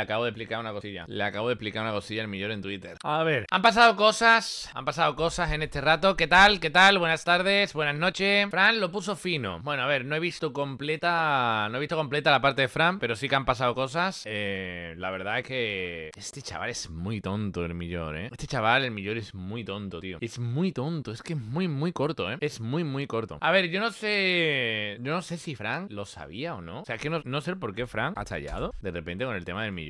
acabo de explicar una cosilla. Le acabo de explicar una cosilla al millón en Twitter. A ver. Han pasado cosas. Han pasado cosas en este rato. ¿Qué tal? ¿Qué tal? Buenas tardes. Buenas noches. Fran lo puso fino. Bueno, a ver, no he visto completa. No he visto completa la parte de Fran, pero sí que han pasado cosas. Eh, la verdad es que. Este chaval es muy tonto, el millón, ¿eh? Este chaval, el millón, es muy tonto, tío. Es muy tonto. Es que es muy, muy corto, ¿eh? Es muy, muy corto. A ver, yo no sé. Yo no sé si Fran lo sabía o no. O sea, es que no, sé por qué Fran ha tallado de repente con el tema del millón.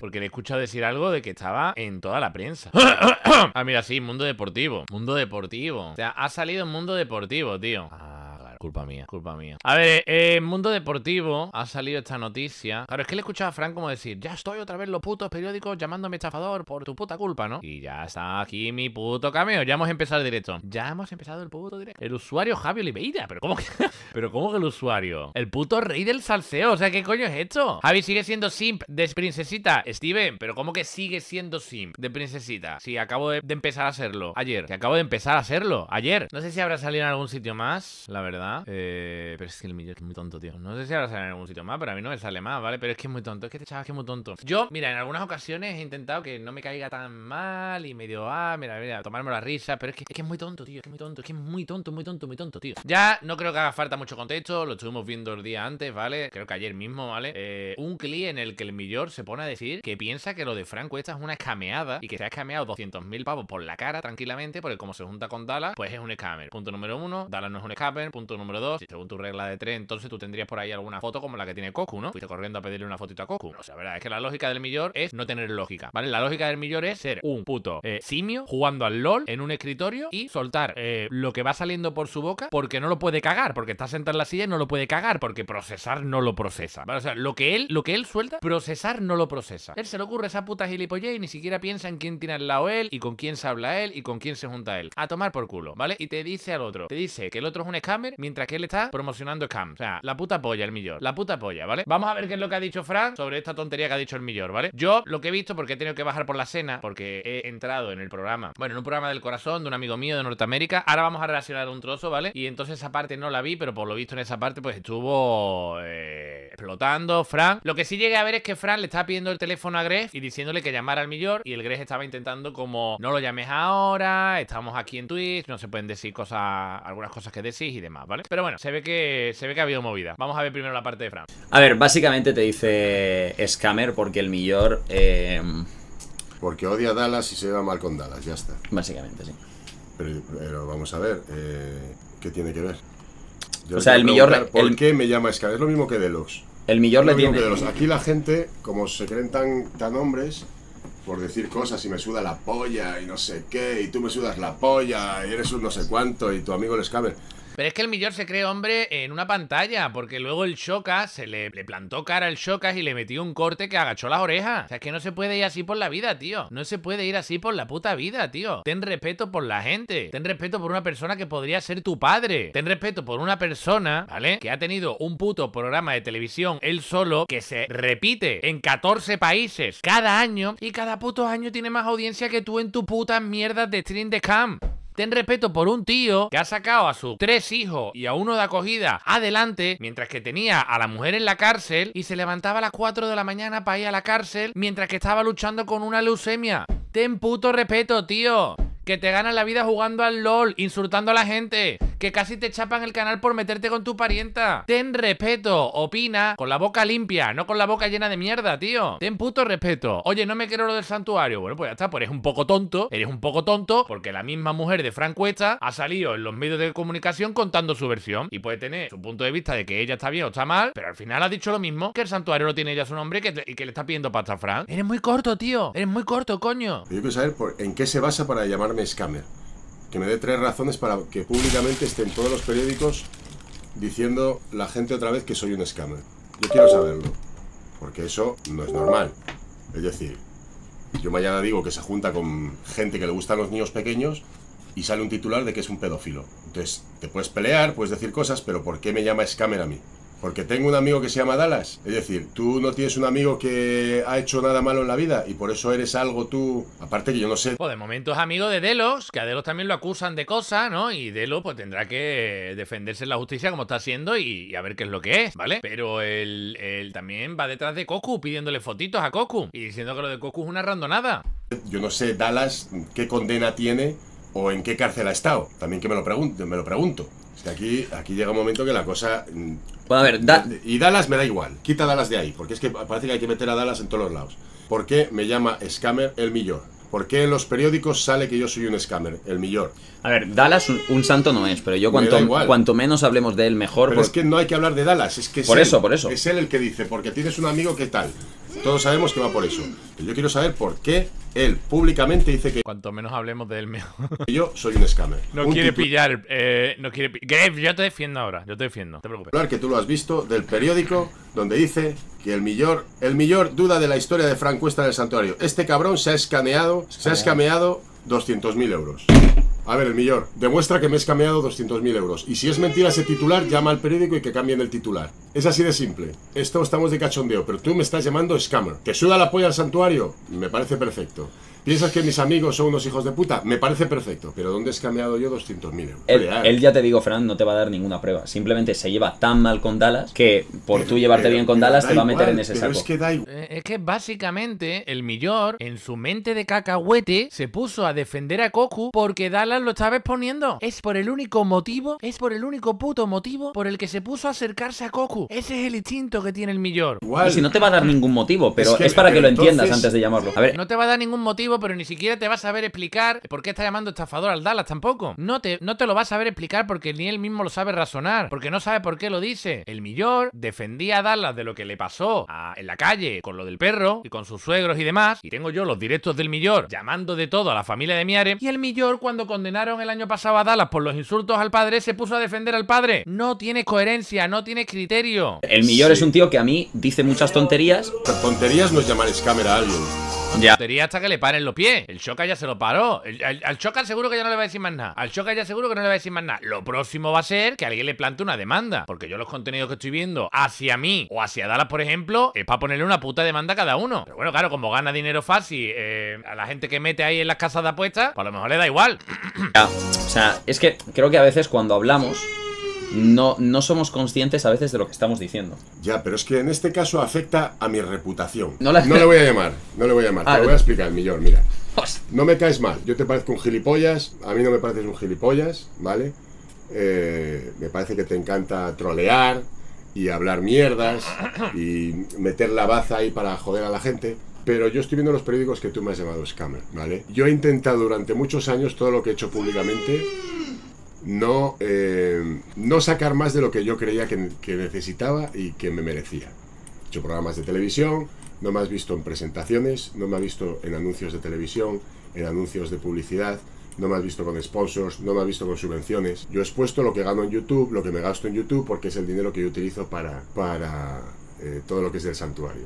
Porque le he escuchado decir algo de que estaba en toda la prensa. ah, mira, sí, mundo deportivo. Mundo deportivo. O sea, ha salido en mundo deportivo, tío. Ah. Culpa mía, culpa mía. A ver, eh, eh, en Mundo Deportivo ha salido esta noticia. Claro, es que le escuchaba a Frank como decir, ya estoy otra vez los putos periódicos llamándome estafador por tu puta culpa, ¿no? Y ya está aquí mi puto cameo. Ya hemos empezado el directo. Ya hemos empezado el puto directo. El usuario Javi Oliveira, pero ¿cómo que? pero ¿cómo que el usuario? El puto rey del salseo. O sea, ¿qué coño es esto? Javi sigue siendo simp de princesita. Steven, pero ¿cómo que sigue siendo simp de princesita? Si acabo de, empezar a hacerlo. Ayer. Que acabo de empezar a hacerlo. Ayer. No sé si habrá salido en algún sitio más, la verdad. Eh, pero es que el Millor es muy tonto, tío. No sé si ahora sale en algún sitio más, pero a mí no me sale más, ¿vale? Pero es que es muy tonto. Es que este chaval es muy tonto. Yo, mira, en algunas ocasiones he intentado que no me caiga tan mal y medio, ah, mira, mira, tomarme la risa. Pero es que, es muy tonto, tío. Es muy tonto, es que es muy tonto, muy tonto, muy tonto, tío. Ya no creo que haga falta mucho contexto. Lo estuvimos viendo el día antes, ¿vale? Creo que ayer mismo, ¿vale? Eh, un clip en el que el Millor se pone a decir que piensa que lo de Franco esta es una escameada y que se ha escameado 200.000 pavos por la cara tranquilamente, porque como se junta con Dala, pues es un escamer. Punto número uno, Dala no es un escamer. Punto número 2. Si según tu regla de 3, entonces tú tendrías por ahí alguna foto como la que tiene coco ¿no? Fuiste corriendo a pedirle una fotito a Koku. O sea, verdad, es que la lógica del millor es no tener lógica, ¿vale? La lógica del millor es ser un puto eh, simio jugando al LOL en un escritorio y soltar eh, lo que va saliendo por su boca porque no lo puede cagar, porque está sentado en la silla y no lo puede cagar, porque procesar no lo procesa. ¿vale? O sea, lo que él, lo que él suelta, procesar no lo procesa. Él se le ocurre esa puta gilipollez y ni siquiera piensa en quién tiene al lado él y con quién se habla él y con quién se junta él. A tomar por culo, ¿vale? Y te dice al otro, te dice que el otro es un scammer, mientras que él está promocionando Scam. O sea, la puta polla, el millón. La puta polla, ¿vale? Vamos a ver qué es lo que ha dicho Fran sobre esta tontería que ha dicho el millor, ¿vale? Yo lo que he visto, porque he tenido que bajar por la cena, porque he entrado en el programa, bueno, en un programa del corazón de un amigo mío de Norteamérica. Ahora vamos a relacionar un trozo, ¿vale? Y entonces esa parte no la vi, pero por lo visto en esa parte, pues estuvo eh, explotando Fran. Lo que sí llegué a ver es que Fran le estaba pidiendo el teléfono a Gref y diciéndole que llamara al millor. Y el Gref estaba intentando, como, no lo llames ahora, estamos aquí en Twitch, no se pueden decir cosas, algunas cosas que decís y demás, ¿vale? Pero bueno, se ve que se ve que ha habido movida. Vamos a ver primero la parte de Frank A ver, básicamente te dice Scammer porque el millor... Eh, porque odia a Dallas y se va mal con Dallas, ya está. Básicamente, sí. Pero, vamos a ver, eh, ¿qué tiene que ver? o sea, el millor... ¿Por qué me llama Scammer? Es lo mismo que Deluxe. El millor le tiene... Aquí la gente, como se creen tan, tan hombres por decir cosas y me suda la polla y no sé qué, y tú me sudas la polla y eres un no sé cuánto y tu amigo el Scammer. Pero es que el Millor se cree hombre en una pantalla, porque luego el Shocas se le, plantó cara al Shocas y le metió un corte que agachó las orejas. O sea, es que no se puede ir así por la vida, tío. No se puede ir así por la puta vida, tío. Ten respeto por la gente. Ten respeto por una persona que podría ser tu padre. Ten respeto por una persona, ¿vale? Que ha tenido un puto programa de televisión él solo que se repite en 14 países cada año y cada puto año tiene más audiencia que tú en tu puta mierda de stream de camp ten respeto por un tío que ha sacado a sus tres hijos y a uno de acogida adelante, mientras que tenía a la mujer en la cárcel y se levantaba a las 4 de la mañana para ir a la cárcel mientras que estaba luchando con una leucemia. Ten puto respeto, tío que te ganas la vida jugando al LOL, insultando a la gente, que casi te chapan el canal por meterte con tu parienta. Ten respeto, opina, con la boca limpia, no con la boca llena de mierda, tío. Ten puto respeto. Oye, no me quiero lo del santuario. Bueno, pues ya está, pues eres un poco tonto, eres un poco tonto, porque la misma mujer de Frank Cuesta ha salido en los medios de comunicación contando su versión y puede tener su punto de vista de que ella está bien o está mal, pero al final ha dicho lo mismo, que el santuario lo tiene ya su nombre y que, le está pidiendo pasta a Frank. Eres muy corto, tío, eres muy corto, coño. Yo quiero saber en qué se basa para llamarme scammer Que me dé tres razones para que públicamente estén todos los periódicos diciendo la gente otra vez que soy un scammer. Yo quiero saberlo. Porque eso no es normal. Es decir, yo mañana digo que se junta con gente que le gustan los niños pequeños y sale un titular de que es un pedófilo. Entonces, te puedes pelear, puedes decir cosas, pero ¿por qué me llama scammer a mí? porque tengo un amigo que se llama Dallas. Es decir, tú no tienes un amigo que ha hecho nada malo en la vida y por eso eres algo tú. Aparte que yo no sé. Pues de momento es amigo de Delos, que a Delos también lo acusan de cosas, ¿no? Y Delos pues tendrá que defenderse en la justicia como está haciendo y, a ver qué es lo que es, ¿vale? Pero él, también va detrás de Koku pidiéndole fotitos a Koku y diciendo que lo de Koku es una randonada. Yo no sé, Dallas, qué condena tiene o en qué cárcel ha estado. También que me lo, pregunto, me lo pregunto. Es aquí llega un momento que la cosa mm, y Dallas me da igual, quita Dallas de ahí, porque es que parece que hay que meter a Dallas en todos los lados. ¿Por qué me llama Scammer el millón? ¿Por qué en los periódicos sale que yo soy un scammer, el millón? A ver, Dallas un, santo no es, pero yo cuanto, cuanto, menos hablemos de él, mejor. Pero es que no hay que hablar de Dallas, es que por eso, por eso. Es él el que dice, porque tienes un amigo que tal, todos sabemos que va por eso. yo quiero saber por qué él públicamente dice que. Cuanto menos hablemos de él mejor. yo soy un scammer. No quiere pillar. Eh, no quiere. Grave, yo te defiendo ahora. Yo te defiendo. No te preocupes. Que tú lo has visto del periódico donde dice que el mayor el mayor duda de la historia de Frank Cuesta en el santuario. Este cabrón se ha escaneado, se ha escaneado 200.000 euros. A ver, el millón, demuestra que me has cambiado 200.000 euros. Y si es mentira ese titular, llama al periódico y que cambien el titular. Es así de simple. Esto estamos de cachondeo, pero tú me estás llamando scammer. Que suda la apoyo al santuario? Me parece perfecto. ¿Piensas que mis amigos son unos hijos de puta? Me parece perfecto, pero ¿dónde he cambiado yo 200.000 euros? Él, ya te digo, Fran, no te va a dar ninguna prueba. Simplemente se lleva tan mal con Dallas que por tú llevarte bien con Dallas te va a meter en ese saco. Eh, es que, básicamente el Millor, en su mente de cacahuete, se puso a defender a Koku porque Dallas lo estaba exponiendo. Es por el único motivo, es por el único puto motivo por el que se puso a acercarse a Koku. Ese es el instinto que tiene el Millor. si no te va a dar ningún motivo, pero es, para que lo entiendas antes de llamarlo. A ver, no te va a dar ningún motivo pero ni siquiera te va a saber explicar por qué está llamando estafador al Dallas tampoco. No te, no te lo va a saber explicar porque ni él mismo lo sabe razonar, porque no sabe por qué lo dice. El Millor defendía a Dallas de lo que le pasó en la calle con lo del perro y con sus suegros y demás, y tengo yo los directos del Millor llamando de todo a la familia de Miare y el Millor cuando condenaron el año pasado a Dallas por los insultos al padre se puso a defender al padre. No tiene coherencia, no tiene criterio. El Millor es un tío que a mí dice muchas tonterías. Las tonterías no es llamar escámera a alguien. Ya. hasta que le paren los pies. El Choca ya se lo paró. al, Choca seguro que ya no le va a decir más nada. Al Choca ya seguro que no le va a decir más nada. Lo próximo va a ser que alguien le plante una demanda. Porque yo los contenidos que estoy viendo hacia mí o hacia Dallas, por ejemplo, es para ponerle una puta demanda a cada uno. Pero bueno, claro, como gana dinero fácil eh, a la gente que mete ahí en las casas de apuestas, pues a lo mejor le da igual. O sea, es que creo que a veces cuando hablamos no, no somos conscientes a veces de lo que estamos diciendo. Ya, pero es que en este caso afecta a mi reputación. No, le voy a llamar, no le voy a llamar, ah, te voy a explicar, Millón, mira. No me caes mal, yo te parezco un gilipollas, a mí no me pareces un gilipollas, ¿vale? Eh, me parece que te encanta trolear y hablar mierdas y meter la baza ahí para joder a la gente. Pero yo estoy viendo los periódicos que tú me has llamado Scammer, ¿vale? Yo he intentado durante muchos años todo lo que he hecho públicamente no, eh, no sacar más de lo que yo creía que, necesitaba y que me merecía. He hecho programas de televisión, no me has visto en presentaciones, no me has visto en anuncios de televisión, en anuncios de publicidad, no me has visto con sponsors, no me has visto con subvenciones. Yo he expuesto lo que gano en YouTube, lo que me gasto en YouTube, porque es el dinero que yo utilizo para, para eh, todo lo que es el santuario.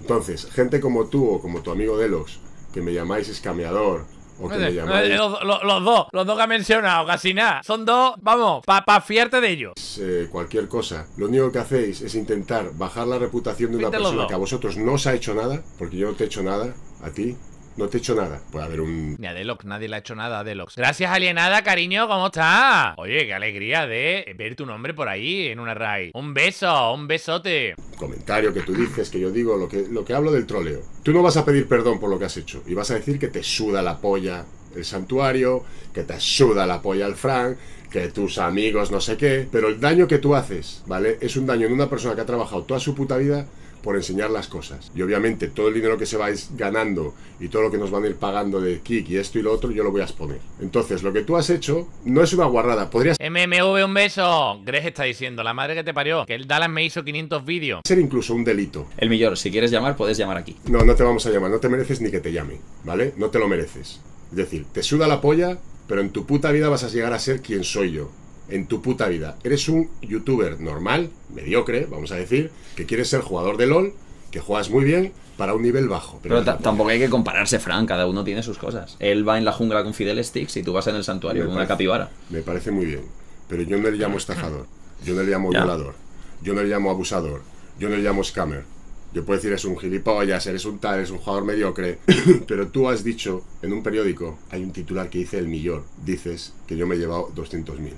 Entonces, gente como tú o como tu amigo Delox, que me llamáis escameador, eh, eh, los, dos, los dos que ha mencionado, casi nada. Son dos, vamos, para pa fiarte de ellos. Eh, cualquier cosa. Lo único que hacéis es intentar bajar la reputación de una persona que a vosotros no os ha hecho nada, porque yo no te he hecho nada, a ti, no te he hecho nada. Puede haber un. Ni a Delox, nadie le ha hecho nada a Delox. Gracias, alienada, cariño, ¿cómo está? Oye, qué alegría de ver tu nombre por ahí en una raid. Un beso, un besote. Comentario que tú dices, que yo digo, lo que, lo que hablo del troleo. Tú no vas a pedir perdón por lo que has hecho y vas a decir que te suda la polla el santuario, que te suda la polla el Frank, que tus amigos no sé qué, pero el daño que tú haces, ¿vale? Es un daño en una persona que ha trabajado toda su puta vida por enseñar las cosas. Y obviamente todo el dinero que se vais ganando y todo lo que nos van a ir pagando de kick y esto y lo otro, yo lo voy a exponer. Entonces, lo que tú has hecho no es una guarrada. Podrías. MMV, un beso. Greg está diciendo, la madre que te parió, que el Dallas me hizo 500 vídeos. Ser incluso un delito. El millor, si quieres llamar, puedes llamar aquí. No, no te vamos a llamar. No te mereces ni que te llame, ¿vale? No te lo mereces. Es decir, te suda la polla, pero en tu puta vida vas a llegar a ser quien soy yo en tu puta vida. Eres un youtuber normal, mediocre, vamos a decir, que quieres ser jugador de LOL, que juegas muy bien para un nivel bajo. Pero, tampoco hay que compararse, Fran, cada uno tiene sus cosas. Él va en la jungla con Fidel Sticks y tú vas en el santuario con una capibara. Me parece muy bien, pero yo no le llamo estafador, yo no le llamo violador, yo no le llamo abusador, yo no le llamo scammer. Yo puedo decir, es un gilipollas, eres un tal, eres un jugador mediocre, pero tú has dicho en un periódico, hay un titular que dice el millón, dices que yo me he llevado 200.000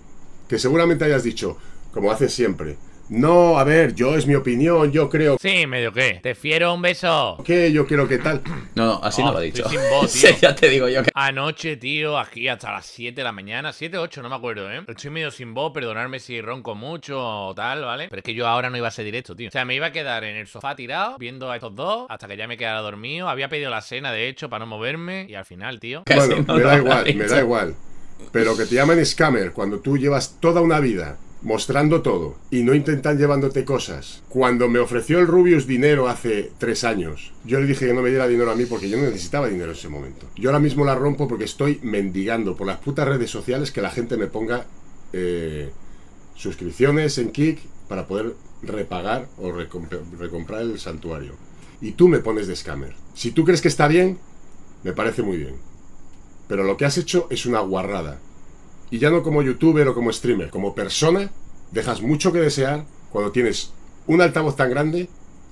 que seguramente hayas dicho, como haces siempre, no, a ver, yo es mi opinión, yo creo. Sí, medio que. Te fiero un beso. Que yo quiero que tal. No, no así no lo ha dicho. Sin tío. ya te digo yo Anoche, tío, aquí hasta las 7 de la mañana, 7, 8, no me acuerdo, ¿eh? Estoy medio sin voz, perdonadme si ronco mucho o tal, ¿vale? Pero es que yo ahora no iba a ser directo, tío. O sea, me iba a quedar en el sofá tirado, viendo a estos dos, hasta que ya me quedara dormido. Había pedido la cena, de hecho, para no moverme. Y al final, tío. Bueno, me da igual, me da igual. Pero que te llamen scammer cuando tú llevas toda una vida mostrando todo y no intentan llevándote cosas. Cuando me ofreció el Rubius dinero hace tres años, yo le dije que no me diera dinero a mí porque yo no necesitaba dinero en ese momento. Yo ahora mismo la rompo porque estoy mendigando por las putas redes sociales que la gente me ponga eh, suscripciones en Kik para poder repagar o recomprar el santuario. Y tú me pones de scammer. Si tú crees que está bien, me parece muy bien. Pero lo que has hecho es una guarrada. Y ya no como youtuber o como streamer, como persona, dejas mucho que desear cuando tienes un altavoz tan grande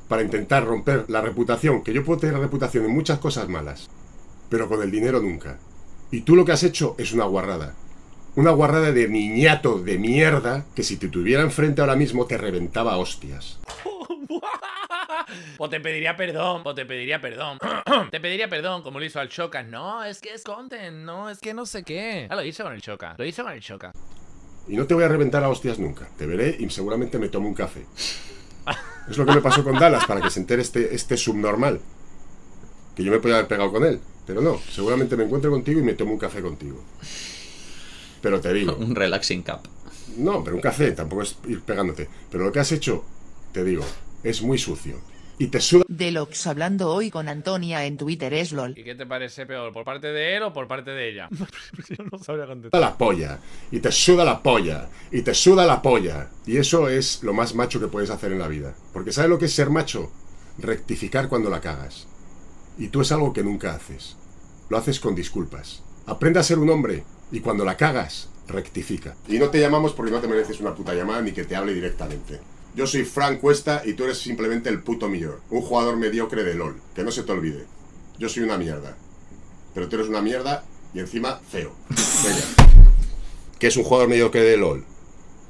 para intentar romper la reputación, que yo puedo tener reputación en muchas cosas malas, pero con el dinero nunca. Y tú lo que has hecho es una guarrada. Una guarrada de niñato de mierda que si te tuviera enfrente ahora mismo te reventaba hostias. O pues te pediría perdón, O pues te pediría perdón. te pediría perdón, como lo hizo al Choca No, es que es content, no, es que no sé qué. Ah, lo hizo con el Choca, lo hizo con el Choca. Y no te voy a reventar a hostias nunca. Te veré y seguramente me tomo un café. Es lo que me pasó con Dallas, para que se entere este, este subnormal. Que yo me podía haber pegado con él. Pero no, seguramente me encuentro contigo y me tomo un café contigo. Pero te digo. Un relaxing cup. No, pero un café, tampoco es ir pegándote. Pero lo que has hecho, te digo, es muy sucio y te suda. De que hablando hoy con Antonia en Twitter es LOL. ¿Y qué te parece peor? ¿Por parte de él o por parte de ella? Yo no sabría contestar. La polla. Y te suda la polla. Y te suda la polla. Y eso es lo más macho que puedes hacer en la vida. Porque ¿sabes lo que es ser macho? Rectificar cuando la cagas. Y tú es algo que nunca haces. Lo haces con disculpas. Aprende a ser un hombre. Y cuando la cagas, rectifica. Y no te llamamos porque no te mereces una puta llamada ni que te hable directamente. Yo soy Frank Cuesta y tú eres simplemente el puto millor. Un jugador mediocre de LOL. Que no se te olvide. Yo soy una mierda. Pero tú eres una mierda y encima feo. Venga. Que es un jugador mediocre de LOL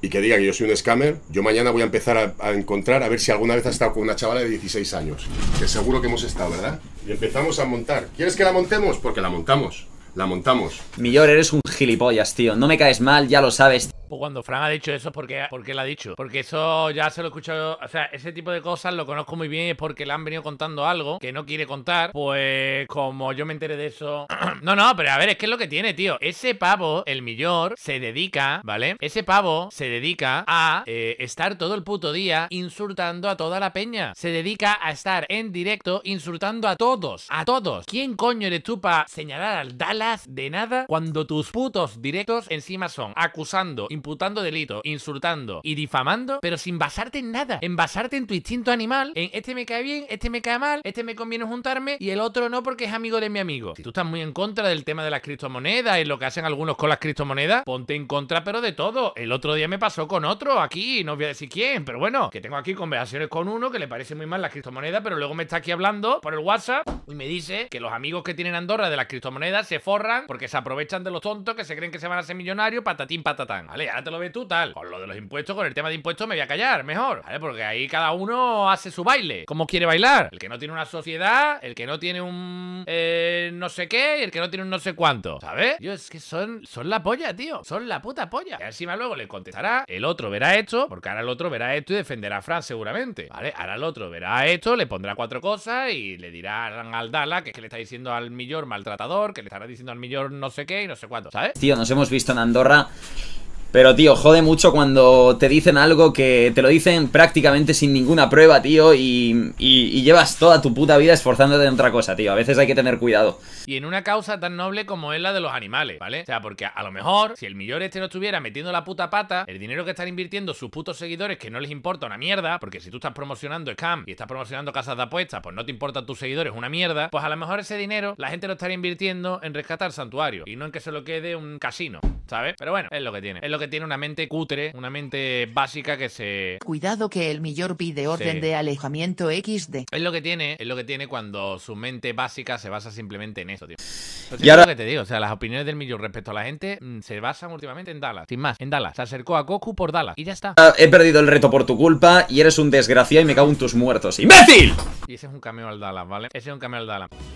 y que diga que yo soy un scammer, yo mañana voy a empezar a, encontrar a ver si alguna vez has estado con una chavala de 16 años. Que seguro que hemos estado, ¿verdad? Y empezamos a montar. ¿Quieres que la montemos? Porque la montamos. La montamos. Millor, eres un gilipollas, tío. No me caes mal, ya lo sabes. Pues cuando Fran ha dicho eso es porque, porque lo ha dicho. Porque eso ya se lo he escuchado. O sea, ese tipo de cosas lo conozco muy bien es porque le han venido contando algo que no quiere contar. Pues como yo me enteré de eso. no, no, pero a ver, es que es lo que tiene, tío. Ese pavo, el millor, se dedica, ¿vale? Ese pavo se dedica a eh, estar todo el puto día insultando a toda la peña. Se dedica a estar en directo insultando a todos. A todos. ¿Quién coño eres tú para señalar al Dallas de nada cuando tus putos directos encima son acusando imputando delitos, insultando y difamando, pero sin basarte en nada, en basarte en tu instinto animal, en este me cae bien, este me cae mal, este me conviene juntarme y el otro no porque es amigo de mi amigo. Si tú estás muy en contra del tema de las criptomonedas y lo que hacen algunos con las criptomonedas, ponte en contra, pero de todo. El otro día me pasó con otro aquí, no voy a decir quién, pero bueno, que tengo aquí conversaciones con uno que le parece muy mal las criptomonedas, pero luego me está aquí hablando por el WhatsApp y me dice que los amigos que tienen Andorra de las criptomonedas se forran porque se aprovechan de los tontos que se creen que se van a ser millonarios, patatín, patatán, ¿vale? ahora te lo ves tú tal. Con lo de los impuestos, con el tema de impuestos me voy a callar, mejor, ¿vale? Porque ahí cada uno hace su baile, ¿Cómo quiere bailar. El que no tiene una sociedad, el que no tiene un eh, no sé qué y el que no tiene un no sé cuánto, ¿sabes? Yo es que son, son la polla, tío, son la puta polla. Y encima luego le contestará, el otro verá esto, porque ahora el otro verá esto y defenderá a Fran seguramente, ¿vale? Ahora el otro verá esto, le pondrá cuatro cosas y le dirá al Dala que es que le está diciendo al millón maltratador, que le estará diciendo al millón no sé qué y no sé cuánto, ¿sabes? Tío, nos hemos visto en Andorra pero, tío, jode mucho cuando te dicen algo que te lo dicen prácticamente sin ninguna prueba, tío, y, llevas toda tu puta vida esforzándote en otra cosa, tío. A veces hay que tener cuidado. Y en una causa tan noble como es la de los animales, ¿vale? O sea, porque a lo mejor, si el millón este no estuviera metiendo la puta pata, el dinero que están invirtiendo sus putos seguidores, que no les importa una mierda, porque si tú estás promocionando scam y estás promocionando casas de apuestas, pues no te importan tus seguidores una mierda, pues a lo mejor ese dinero la gente lo estaría invirtiendo en rescatar santuario y no en que se lo quede un casino, ¿sabes? Pero bueno, es lo que tiene lo que tiene una mente cutre, una mente básica que se... Cuidado que el mayor pide orden de alejamiento XD. Es lo que tiene, es lo que tiene cuando su mente básica se basa simplemente en eso, tío. y ahora... que te digo, o sea, las opiniones del millón respecto a la gente mm, se basan últimamente en Dallas, sin más, en Dala. Se acercó a Goku por Dala y ya está. Ah, he perdido el reto por tu culpa y eres un desgraciado y me cago en tus muertos. ¡Imbécil! Y ese es un cameo al Dala, ¿vale? Ese es un cameo al Dala.